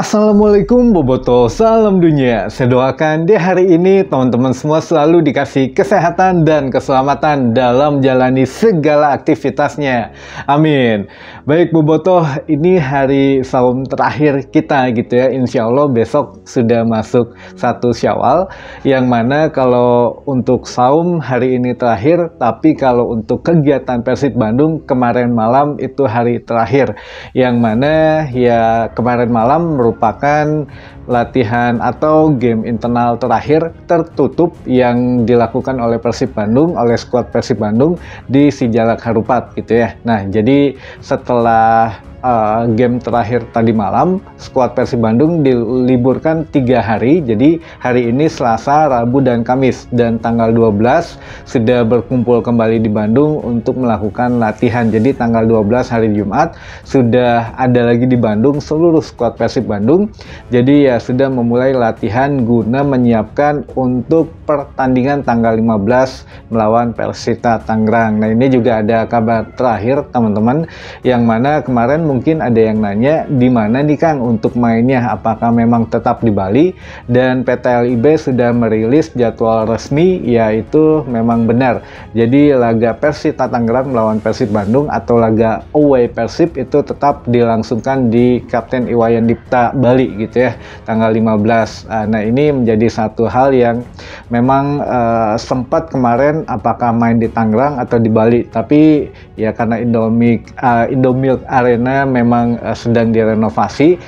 Assalamualaikum Boboto, salam dunia. Saya doakan di hari ini teman-teman semua selalu dikasih kesehatan dan keselamatan dalam jalani segala aktivitasnya. Amin. Baik Boboto, ini hari saum terakhir kita gitu ya. Insya Allah besok sudah masuk satu syawal. Yang mana kalau untuk saum hari ini terakhir, tapi kalau untuk kegiatan Persib Bandung kemarin malam itu hari terakhir. Yang mana ya kemarin malam merupakan latihan atau game internal terakhir tertutup yang dilakukan oleh Persib Bandung, oleh skuad Persib Bandung di Sijalak Harupat gitu ya. Nah, jadi setelah uh, game terakhir tadi malam, skuad Persib Bandung diliburkan tiga hari. Jadi hari ini Selasa, Rabu, dan Kamis. Dan tanggal 12 sudah berkumpul kembali di Bandung untuk melakukan latihan. Jadi tanggal 12 hari Jumat sudah ada lagi di Bandung seluruh skuad Persib Bandung. Jadi ya sudah memulai latihan guna menyiapkan untuk pertandingan tanggal 15 melawan Persita Tangerang. Nah ini juga ada kabar terakhir teman-teman yang mana kemarin mungkin ada yang nanya di mana nih Kang untuk mainnya apakah memang tetap di Bali dan PT LIB sudah merilis jadwal resmi yaitu memang benar. Jadi laga Persib Tangerang melawan Persib Bandung atau laga away Persib itu tetap dilangsungkan di Kapten Iwayan Dipta Bali gitu ya tanggal 15. Ah, nah, ini menjadi satu hal yang memang uh, sempat kemarin apakah main di Tangerang atau di Bali tapi ya karena Indomie uh, ah, Indomilk Arena memang uh, sedang direnovasi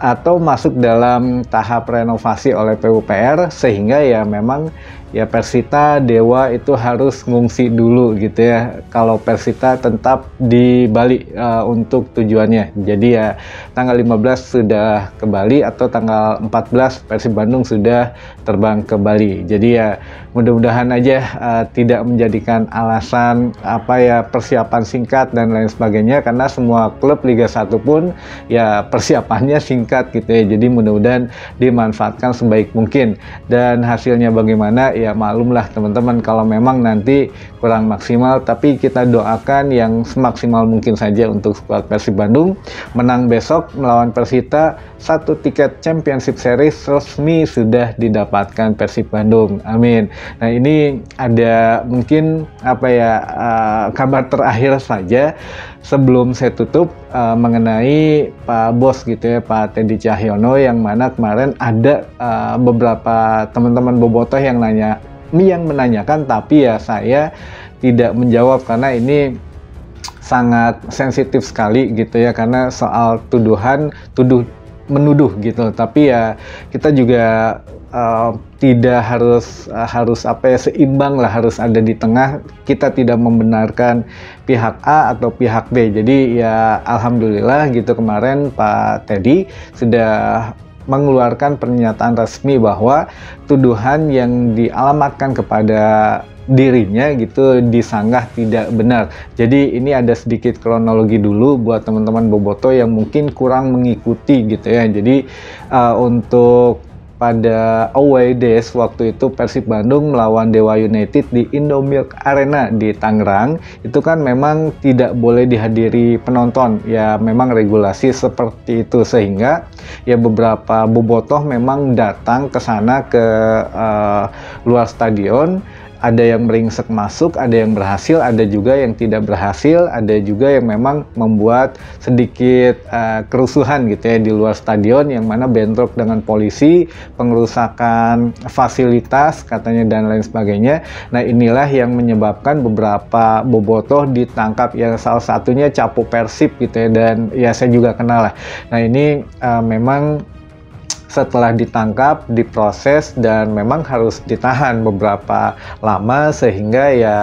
atau masuk dalam tahap renovasi oleh PUPR sehingga ya memang ya Persita Dewa itu harus ngungsi dulu gitu ya kalau Persita tetap di Bali uh, untuk tujuannya jadi ya tanggal 15 sudah ke Bali atau tanggal 14 Persib Bandung sudah terbang ke Bali jadi ya mudah-mudahan aja uh, tidak menjadikan alasan apa ya persiapan singkat dan lain sebagainya karena semua klub Liga 1 pun ya persiapannya singkat gitu ya jadi mudah-mudahan dimanfaatkan sebaik mungkin dan hasilnya bagaimana ya, ya maklumlah teman-teman kalau memang nanti kurang maksimal tapi kita doakan yang semaksimal mungkin saja untuk skuad Persib Bandung menang besok melawan Persita satu tiket Championship Series resmi sudah didapatkan Persib Bandung amin nah ini ada mungkin apa ya uh, kabar terakhir saja sebelum saya tutup uh, mengenai Pak Bos gitu ya Pak Teddy Cahyono yang mana kemarin ada uh, beberapa teman-teman bobotoh yang nanya yang menanyakan tapi ya saya tidak menjawab karena ini sangat sensitif sekali gitu ya karena soal tuduhan tuduh menuduh gitu tapi ya kita juga Eh, tidak harus uh, harus apa ya seimbang lah harus ada di tengah kita tidak membenarkan pihak A atau pihak B jadi ya alhamdulillah gitu kemarin Pak Teddy sudah mengeluarkan pernyataan resmi bahwa tuduhan yang dialamatkan kepada dirinya gitu disanggah tidak benar. Jadi ini ada sedikit kronologi dulu buat teman-teman Boboto yang mungkin kurang mengikuti gitu ya. Jadi uh, untuk pada away days waktu itu Persib Bandung melawan Dewa United di Indomilk Arena di Tangerang itu kan memang tidak boleh dihadiri penonton ya memang regulasi seperti itu sehingga ya beberapa bobotoh memang datang ke sana ke uh, luar stadion ada yang meringsek masuk, ada yang berhasil, ada juga yang tidak berhasil, ada juga yang memang membuat sedikit uh, kerusuhan gitu ya di luar stadion yang mana bentrok dengan polisi, pengerusakan fasilitas katanya dan lain sebagainya. Nah, inilah yang menyebabkan beberapa bobotoh ditangkap yang salah satunya Capo Persib gitu ya dan ya saya juga kenal lah. Nah, ini uh, memang setelah ditangkap, diproses dan memang harus ditahan beberapa lama sehingga ya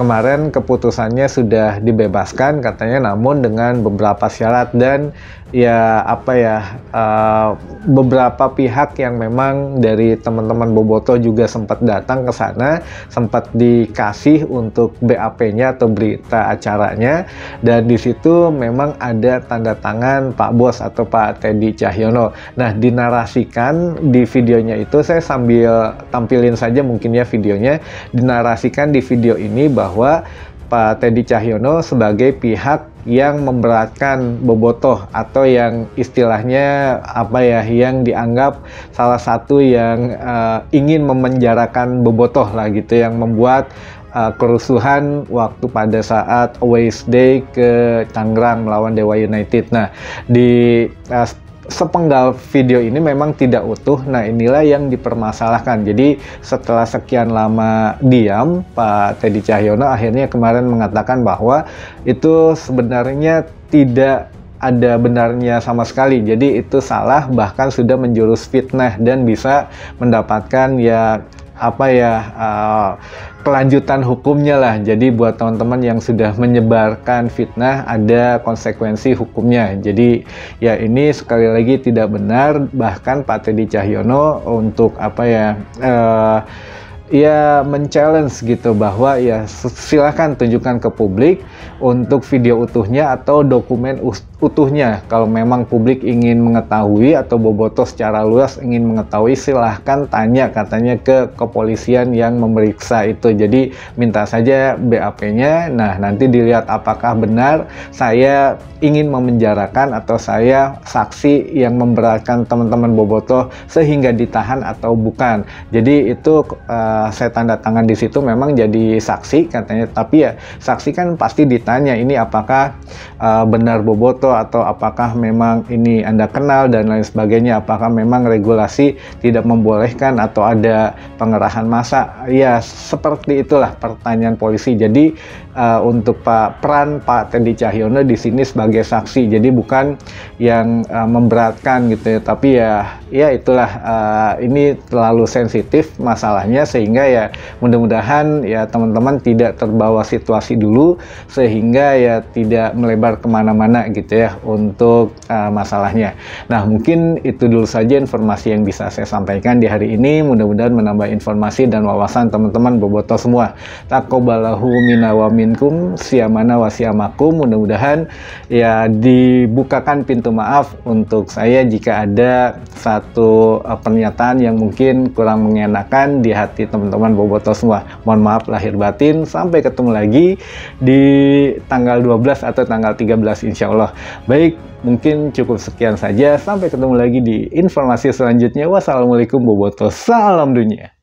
kemarin keputusannya sudah dibebaskan katanya namun dengan beberapa syarat dan ya apa ya uh, beberapa pihak yang memang dari teman-teman Boboto juga sempat datang ke sana sempat dikasih untuk BAP-nya atau berita acaranya dan di situ memang ada tanda tangan Pak Bos atau Pak Teddy Cahyono. Nah di narasi dinarasikan di videonya itu saya sambil tampilin saja mungkin ya videonya dinarasikan di video ini bahwa Pak Teddy Cahyono sebagai pihak yang memberatkan Bobotoh atau yang istilahnya apa ya yang dianggap salah satu yang uh, ingin memenjarakan Bobotoh lah gitu yang membuat uh, kerusuhan waktu pada saat Day ke Tangerang melawan Dewa United. Nah, di uh, sepenggal video ini memang tidak utuh. Nah, inilah yang dipermasalahkan. Jadi, setelah sekian lama diam, Pak Teddy Cahyono akhirnya kemarin mengatakan bahwa itu sebenarnya tidak ada benarnya sama sekali. Jadi itu salah bahkan sudah menjurus fitnah dan bisa mendapatkan ya apa ya uh, kelanjutan hukumnya lah. Jadi buat teman-teman yang sudah menyebarkan fitnah ada konsekuensi hukumnya. Jadi ya ini sekali lagi tidak benar bahkan Pak Teddy Cahyono untuk apa ya uh, ya men-challenge gitu bahwa ya silahkan tunjukkan ke publik untuk video utuhnya atau dokumen utuhnya kalau memang publik ingin mengetahui atau Boboto secara luas ingin mengetahui silahkan tanya katanya ke kepolisian yang memeriksa itu jadi minta saja BAP-nya nah nanti dilihat apakah benar saya ingin memenjarakan atau saya saksi yang memberatkan teman-teman Boboto sehingga ditahan atau bukan jadi itu uh, saya tanda tangan di situ memang jadi saksi katanya tapi ya saksi kan pasti ditanya ini apakah uh, benar boboto atau apakah memang ini Anda kenal dan lain sebagainya apakah memang regulasi tidak membolehkan atau ada pengerahan masa ya seperti itulah pertanyaan polisi jadi uh, untuk Pak Pran Pak Tendi Cahyono di sini sebagai saksi jadi bukan yang uh, memberatkan gitu ya tapi ya ya itulah uh, ini terlalu sensitif masalahnya sehingga sehingga ya mudah-mudahan ya teman-teman tidak terbawa situasi dulu sehingga ya tidak melebar kemana-mana gitu ya untuk uh, masalahnya. Nah mungkin itu dulu saja informasi yang bisa saya sampaikan di hari ini. Mudah-mudahan menambah informasi dan wawasan teman-teman bobotoh semua. Takobalahu mina wa minkum siamana wa siamakum. Mudah-mudahan ya dibukakan pintu maaf untuk saya jika ada satu eh, pernyataan yang mungkin kurang mengenakan di hati teman-teman Boboto semua. Mohon maaf lahir batin, sampai ketemu lagi di tanggal 12 atau tanggal 13 insya Allah. Baik, mungkin cukup sekian saja. Sampai ketemu lagi di informasi selanjutnya. Wassalamualaikum Boboto, salam dunia.